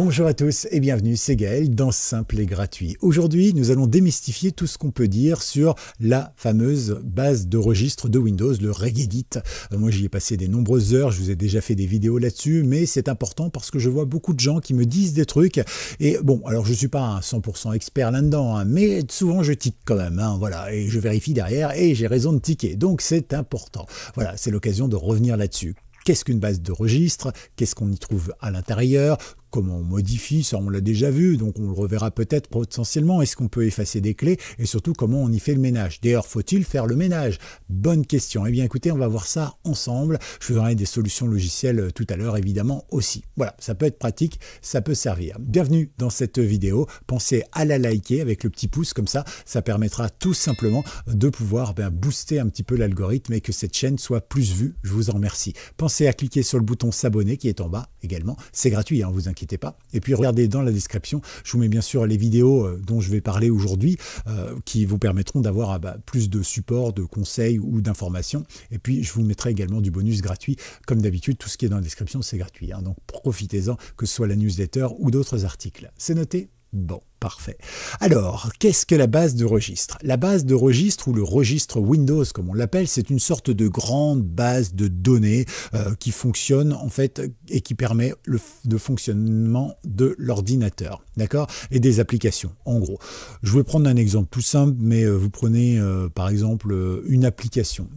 Bonjour à tous et bienvenue, c'est Gaël dans Simple et Gratuit. Aujourd'hui, nous allons démystifier tout ce qu'on peut dire sur la fameuse base de registre de Windows, le regedit. Euh, moi, j'y ai passé des nombreuses heures, je vous ai déjà fait des vidéos là-dessus, mais c'est important parce que je vois beaucoup de gens qui me disent des trucs. Et bon, alors je ne suis pas un 100% expert là-dedans, hein, mais souvent je tique quand même, hein, voilà, et je vérifie derrière et j'ai raison de tiquer. Donc c'est important. Voilà, c'est l'occasion de revenir là-dessus qu'est-ce qu'une base de registre, qu'est-ce qu'on y trouve à l'intérieur, comment on modifie, ça on l'a déjà vu, donc on le reverra peut-être potentiellement. Est-ce qu'on peut effacer des clés et surtout comment on y fait le ménage D'ailleurs, faut-il faire le ménage Bonne question. Eh bien écoutez, on va voir ça ensemble. Je vous des solutions logicielles euh, tout à l'heure évidemment aussi. Voilà, ça peut être pratique, ça peut servir. Bienvenue dans cette vidéo. Pensez à la liker avec le petit pouce comme ça, ça permettra tout simplement de pouvoir ben, booster un petit peu l'algorithme et que cette chaîne soit plus vue. Je vous en remercie. Pensez à cliquer sur le bouton s'abonner qui est en bas également. C'est gratuit, en hein, vous pas. Et puis regardez dans la description, je vous mets bien sûr les vidéos euh, dont je vais parler aujourd'hui euh, qui vous permettront d'avoir ah bah, plus de support, de conseils ou d'informations. Et puis je vous mettrai également du bonus gratuit. Comme d'habitude, tout ce qui est dans la description, c'est gratuit. Hein. donc profitez-en, que ce soit la newsletter ou d'autres articles. C'est noté Bon. Parfait. Alors, qu'est-ce que la base de registre La base de registre ou le registre Windows comme on l'appelle, c'est une sorte de grande base de données euh, qui fonctionne en fait et qui permet le fonctionnement de l'ordinateur, d'accord Et des applications, en gros. Je vais prendre un exemple tout simple, mais euh, vous prenez euh, par exemple une application,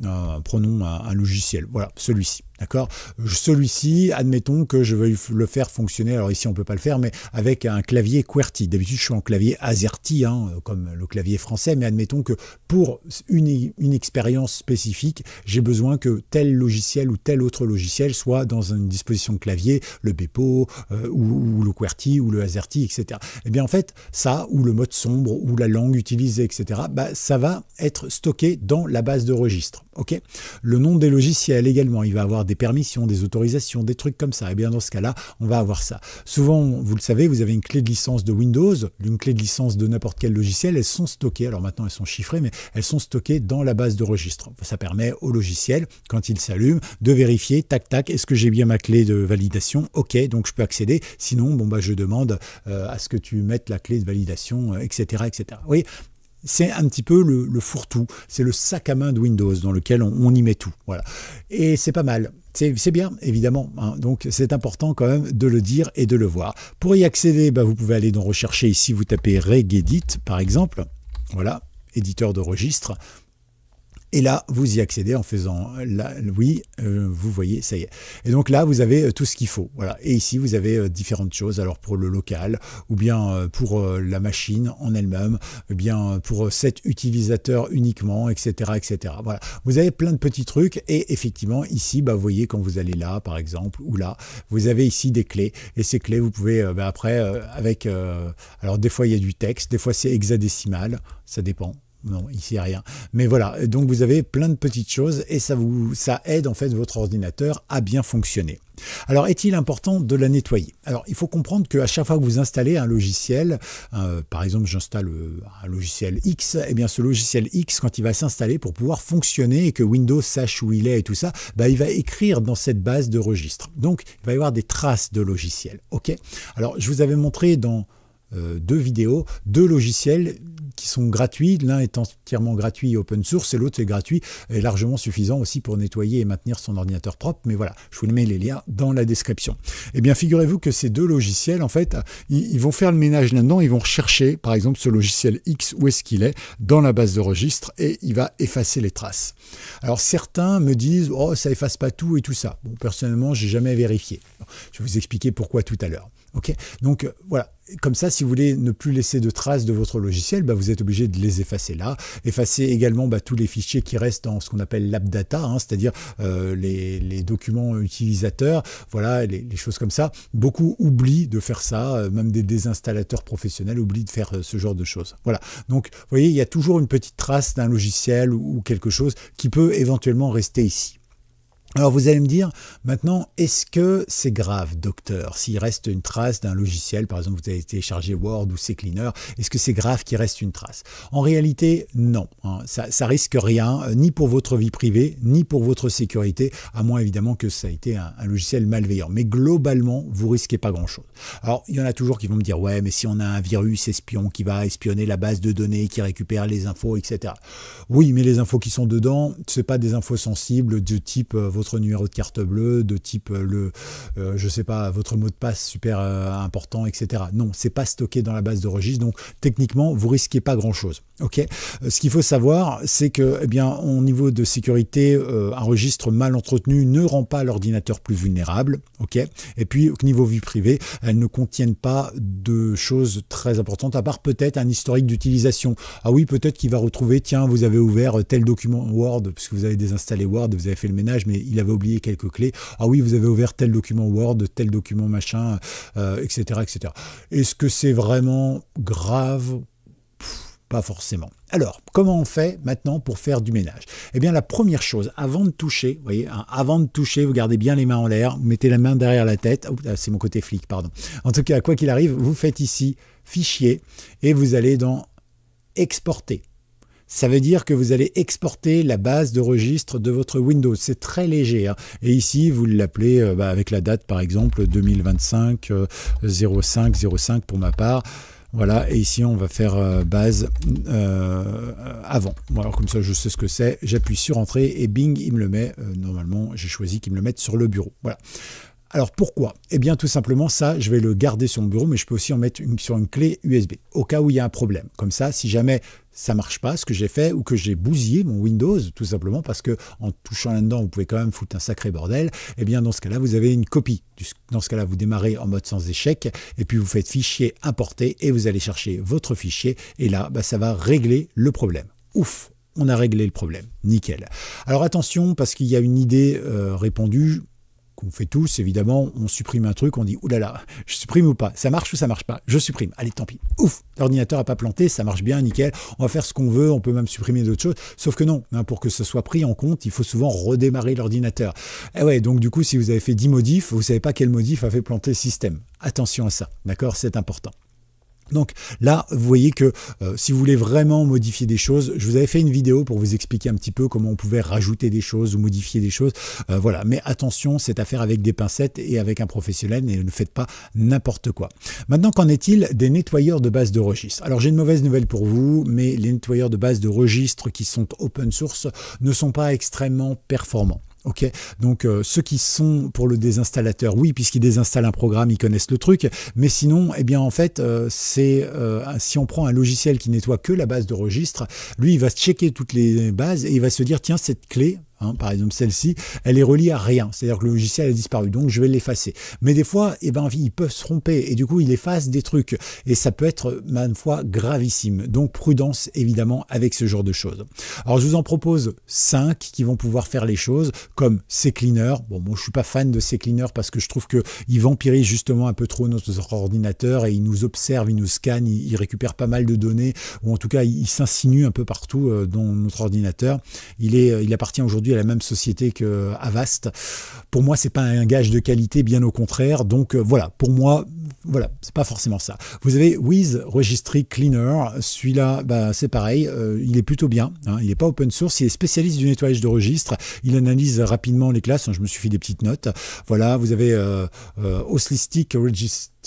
prenons un, logiciel, voilà, celui-ci. D'accord Celui-ci, admettons que je veuille le faire fonctionner, alors ici on ne peut pas le faire, mais avec un clavier QWERTY. D'habitude, je en clavier AZERTY, hein, comme le clavier français, mais admettons que pour une, expérience spécifique, j'ai besoin que tel logiciel ou tel autre logiciel soit dans une disposition de clavier, le Bepo euh, ou, le QWERTY ou le AZERTY, etc. Eh bien en fait, ça, ou le mode sombre, ou la langue utilisée, etc., bah, ça va être stocké dans la base de registre. le nom des logiciels également, il va avoir des permissions, des autorisations, des trucs comme ça. Eh bien dans ce cas-là, on va avoir ça. Souvent, vous le savez, vous avez une clé de licence de Windows, d'une clé de licence de n'importe quel logiciel, elles sont stockées, alors maintenant elles sont chiffrées, mais elles sont stockées dans la base de registre. Ça permet au logiciel, quand il s'allume, de vérifier, tac, tac, est-ce que j'ai bien ma clé de validation Ok, donc je peux accéder. Sinon, bon, bah, je demande euh, à ce que tu mettes la clé de validation, etc. etc. Oui, c'est un petit peu le, fourre-tout, c'est le sac à main de Windows dans lequel on, y met tout. Voilà. Et c'est pas mal. C'est bien, évidemment. Hein. Donc, c'est important quand même de le dire et de le voir. Pour y accéder, bah, vous pouvez aller dans Rechercher. Ici, vous tapez Regedit, par exemple. Voilà, éditeur de registre. Et là, vous y accédez en faisant la, oui, euh, vous voyez, ça y est. Et donc là, vous avez euh, tout ce qu'il faut. Voilà. Et ici, vous avez euh, différentes choses. Alors pour le local, ou bien pour la machine en elle-même, ou bien pour cet utilisateur uniquement, etc., etc. Voilà. Vous avez plein de petits trucs. Et effectivement, ici, bah, vous voyez quand vous allez là, par exemple, ou là, vous avez ici des clés. Et ces clés, vous pouvez bah, après avec. alors des fois, il y a du texte, des fois c'est hexadécimal, ça dépend non, ici rien. Mais voilà, donc vous avez plein de petites choses et ça vous ça aide en fait votre ordinateur à bien fonctionner. Alors est-il important de la nettoyer Alors il faut comprendre qu'à chaque fois que vous installez un logiciel, euh, par exemple j'installe euh, un logiciel X, et eh bien ce logiciel X quand il va s'installer pour pouvoir fonctionner et que Windows sache où il est et tout ça, bah, il va écrire dans cette base de registres. Donc il va y avoir des traces de logiciels. Ok Alors je vous avais montré dans euh, deux vidéos, deux logiciels qui sont gratuits. L'un est entièrement gratuit et open source, et l'autre est gratuit et largement suffisant aussi pour nettoyer et maintenir son ordinateur propre. Mais voilà, je vous mets les liens dans la description. Eh bien, figurez-vous que ces deux logiciels, en fait, ils, vont faire le ménage là-dedans, ils vont rechercher, par exemple, ce logiciel X, où est-ce qu'il est, dans la base de registre, et il va effacer les traces. Alors, certains me disent, oh, ça efface pas tout et tout ça. Bon, personnellement, j'ai jamais vérifié. Je vais vous expliquer pourquoi tout à l'heure donc euh, voilà, comme ça, si vous voulez ne plus laisser de traces de votre logiciel, bah, vous êtes obligé de les effacer là. Effacer également bah, tous les fichiers qui restent dans ce qu'on appelle l'app data, hein, c'est-à-dire euh, les, documents utilisateurs, voilà, les, les, choses comme ça. Beaucoup oublient de faire ça, euh, même des désinstallateurs professionnels oublient de faire ce genre de choses. Voilà. Donc, vous voyez, il y a toujours une petite trace d'un logiciel ou quelque chose qui peut éventuellement rester ici. Alors vous allez me dire, maintenant, est-ce que c'est grave, docteur, s'il reste une trace d'un logiciel, par exemple vous avez téléchargé Word ou C Cleaner, est-ce que c'est grave qu'il reste une trace En réalité, non, hein. ça, risque rien, euh, ni pour votre vie privée, ni pour votre sécurité, à moins évidemment que ça a été un, logiciel malveillant. Mais globalement, vous risquez pas grand-chose. Alors il y en a toujours qui vont me dire, ouais, mais si on a un virus espion qui va espionner la base de données, qui récupère les infos, etc. Oui, mais les infos qui sont dedans, ce pas des infos sensibles du type... Euh, numéro de carte bleue, de type euh, le, euh, je sais pas, votre mot de passe super euh, important, etc. Non, c'est pas stocké dans la base de registre, donc techniquement, vous risquez pas grand chose. Ok. Ce qu'il faut savoir, c'est que, eh bien, au niveau de sécurité, un registre mal entretenu ne rend pas l'ordinateur plus vulnérable. Ok. Et puis, au niveau vie privée, elles ne contiennent pas de choses très importantes, à part peut-être un historique d'utilisation. Ah oui, peut-être qu'il va retrouver, tiens, vous avez ouvert tel document Word, puisque vous avez désinstallé Word, vous avez fait le ménage, mais il avait oublié quelques clés. Ah oui, vous avez ouvert tel document Word, tel document machin, etc., euh, etc. Est-ce que c'est vraiment grave Pas forcément. Alors, comment on fait maintenant pour faire du ménage Eh bien, la première chose, avant de toucher, vous voyez, hein, avant de toucher, vous gardez bien les mains en l'air, vous mettez la main derrière la tête. Ah, c'est mon côté flic, pardon. En tout cas, quoi qu'il arrive, vous faites ici Fichier et vous allez dans Exporter ça veut dire que vous allez exporter la base de registre de votre Windows. C'est très léger. Hein. Et ici, vous l'appelez euh, bah, avec la date, par exemple, 2025 05 05 pour ma part. Voilà, et ici on va faire euh, base euh, avant. Bon, alors comme ça je sais ce que c'est, j'appuie sur entrée et bing, il me le met. normalement, j'ai choisi qu'il me le mette sur le bureau. Voilà. Alors pourquoi Eh bien tout simplement ça, je vais le garder sur mon bureau, mais je peux aussi en mettre une, sur une clé USB, au cas où il y a un problème. Comme ça, si jamais ça marche pas ce que j'ai fait ou que j'ai bousillé mon Windows tout simplement parce que en touchant là-dedans vous pouvez quand même foutre un sacré bordel et eh bien dans ce cas-là vous avez une copie dans ce cas-là vous démarrez en mode sans échec et puis vous faites fichier importer et vous allez chercher votre fichier et là bah, ça va régler le problème ouf on a réglé le problème. Nickel. Alors attention, parce qu'il y a une idée euh, répandue, on fait tous, évidemment, on supprime un truc, on dit oulala, je supprime ou pas, ça marche ou ça marche pas, je supprime, allez tant pis, ouf, l'ordinateur a pas planté, ça marche bien, nickel, on va faire ce qu'on veut, on peut même supprimer d'autres choses, sauf que non, hein, pour que ce soit pris en compte, il faut souvent redémarrer l'ordinateur. Et eh ouais, donc du coup, si vous avez fait 10 modifs, vous savez pas quel modif a fait planter le système. Attention à ça, d'accord, c'est important. Donc là, vous voyez que euh, si vous voulez vraiment modifier des choses, je vous avais fait une vidéo pour vous expliquer un petit peu comment on pouvait rajouter des choses ou modifier des choses. Euh, voilà, mais attention, c'est à faire avec des pincettes et avec un professionnel et ne faites pas n'importe quoi. Maintenant, qu'en est-il des nettoyeurs de base de registre Alors j'ai une mauvaise nouvelle pour vous, mais les nettoyeurs de base de registre qui sont open source ne sont pas extrêmement performants. Ok, donc euh, ceux qui sont pour le désinstallateur, oui, puisqu'ils désinstallent un programme, ils connaissent le truc. Mais sinon, eh bien en fait, euh, c'est euh, si on prend un logiciel qui nettoie que la base de registre, lui, il va checker toutes les bases et il va se dire tiens cette clé, Hein, par exemple, celle-ci, elle est reliée à rien. C'est-à-dire que le logiciel a disparu, donc je vais l'effacer. Mais des fois, eh ben, ils peuvent se tromper et du coup, ils effacent des trucs. Et ça peut être, ma foi, gravissime. Donc, prudence, évidemment, avec ce genre de choses. Alors, je vous en propose 5 qui vont pouvoir faire les choses, comme CCleaner. Bon, moi, je suis pas fan de CCleaner parce que je trouve qu'il vampirisent justement un peu trop notre ordinateur et ils nous observent, ils nous scanne, ils récupère pas mal de données, ou en tout cas, ils s'insinuent un peu partout euh, dans notre ordinateur. Il, est, euh, il appartient aujourd'hui la même société que euh, Avast. Pour moi, c'est pas un gage de qualité, bien au contraire. Donc euh, voilà, pour moi, voilà, c'est pas forcément ça. Vous avez Wiz Registry Cleaner. Celui-là, bah, c'est pareil. Euh, il est plutôt bien. Hein. Il n'est pas open source. Il est spécialiste du nettoyage de registres. Il analyse rapidement les classes. Hein. Je me suis fait des petites notes. Voilà, vous avez euh, Registry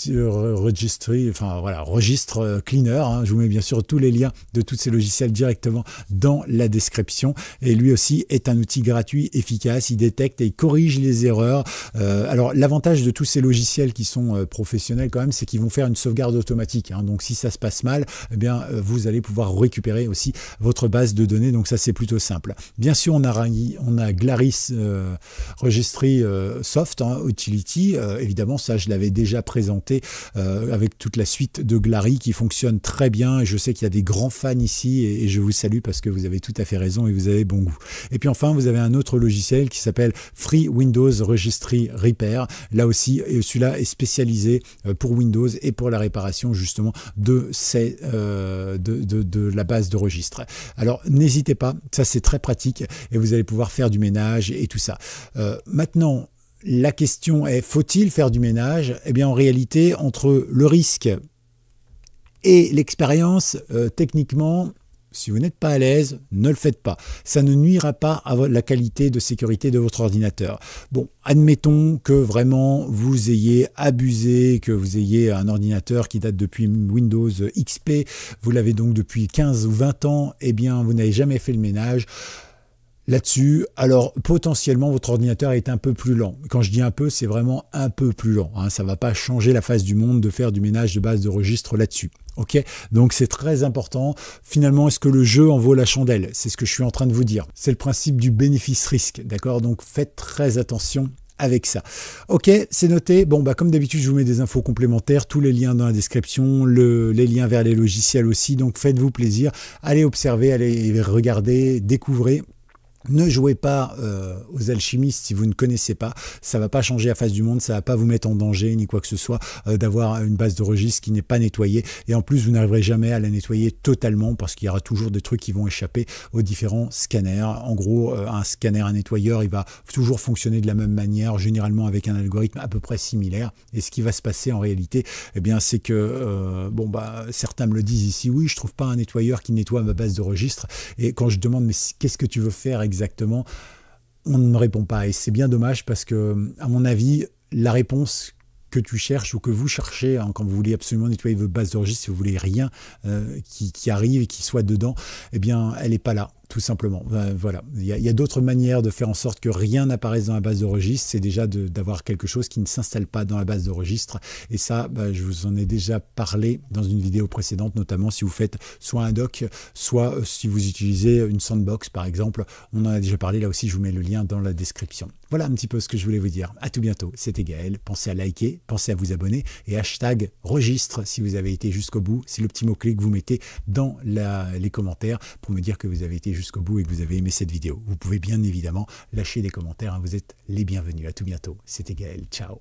euh, registry, enfin voilà, registre euh, cleaner. Hein. Je vous mets bien sûr tous les liens de tous ces logiciels directement dans la description. Et lui aussi est un outil gratuit, efficace. Il détecte et corrige les erreurs. Euh, alors l'avantage de tous ces logiciels qui sont professionnels quand même, c'est qu'ils vont faire une sauvegarde automatique. Hein. Donc si ça se passe mal, eh bien vous allez pouvoir récupérer aussi votre base de données. Donc ça c'est plutôt simple. Bien sûr, on a on a Glaris Registry Soft hein, Utility. évidemment, ça je l'avais déjà présenté euh, avec toute la suite de Glary qui fonctionne très bien. Et je sais qu'il y a des grands fans ici et, je vous salue parce que vous avez tout à fait raison et vous avez bon goût. Et puis enfin, vous avez un autre logiciel qui s'appelle Free Windows Registry Repair. Là aussi, euh, celui-là est spécialisé euh, pour Windows et pour la réparation justement de, ces, de, la base de registre. Alors n'hésitez pas, ça c'est très pratique et vous allez pouvoir faire du ménage et tout ça. maintenant, la question est faut-il faire du ménage Eh bien, en réalité, entre le risque et l'expérience, euh, techniquement, si vous n'êtes pas à l'aise, ne le faites pas. Ça ne nuira pas à la qualité de sécurité de votre ordinateur. Bon, admettons que vraiment vous ayez abusé, que vous ayez un ordinateur qui date depuis Windows XP, vous l'avez donc depuis 15 ou 20 ans, et eh bien vous n'avez jamais fait le ménage là-dessus. Alors potentiellement votre ordinateur est un peu plus lent. Quand je dis un peu, c'est vraiment un peu plus lent. Hein. Ça ne va pas changer la face du monde de faire du ménage de base de registre là-dessus. Ok, donc c'est très important. Finalement, est-ce que le jeu en vaut la chandelle C'est ce que je suis en train de vous dire. C'est le principe du bénéfice-risque, d'accord Donc faites très attention avec ça. Ok, c'est noté. Bon, bah, comme d'habitude, je vous mets des infos complémentaires, tous les liens dans la description, les liens vers les logiciels aussi. Donc, faites-vous plaisir. Allez observer, allez regarder, découvrez. Ne jouez pas euh, aux alchimistes si vous ne connaissez pas. Ça va pas changer la face du monde, ça va pas vous mettre en danger ni quoi que ce soit euh, d'avoir une base de registre qui n'est pas nettoyée. Et en plus, vous n'arriverez jamais à la nettoyer totalement parce qu'il y aura toujours des trucs qui vont échapper aux différents scanners. En gros, euh, un scanner, un nettoyeur, il va toujours fonctionner de la même manière, généralement avec un algorithme à peu près similaire. Et ce qui va se passer en réalité, eh bien, c'est que bon bah certains me le disent ici. Oui, je trouve pas un nettoyeur qui nettoie ma base de registre. Et quand je demande mais qu'est-ce que tu veux faire exactement exactement, on ne me répond pas. Et c'est bien dommage parce que, à mon avis, la réponse que tu cherches ou que vous cherchez, hein, quand vous voulez absolument nettoyer vos bases de si vous voulez rien euh, qui, qui, arrive et qui soit dedans, eh bien, elle n'est pas là tout simplement. Ben, voilà. Il y a, d'autres manières de faire en sorte que rien n'apparaisse dans la base de registre. C'est déjà d'avoir quelque chose qui ne s'installe pas dans la base de registre. Et ça, ben, je vous en ai déjà parlé dans une vidéo précédente, notamment si vous faites soit un doc, soit euh, si vous utilisez une sandbox, par exemple. On en a déjà parlé. Là aussi, je vous mets le lien dans la description. Voilà un petit peu ce que je voulais vous dire. À tout bientôt. C'était Gaël. Pensez à liker, pensez à vous abonner et hashtag registre si vous avez été jusqu'au bout. C'est le petit mot-clé que vous mettez dans la, les commentaires pour me dire que vous avez été jusqu'au bout et que vous avez aimé cette vidéo. Vous pouvez bien évidemment lâcher des commentaires, hein. vous êtes les bienvenus. À tout bientôt, c'était Gaël, ciao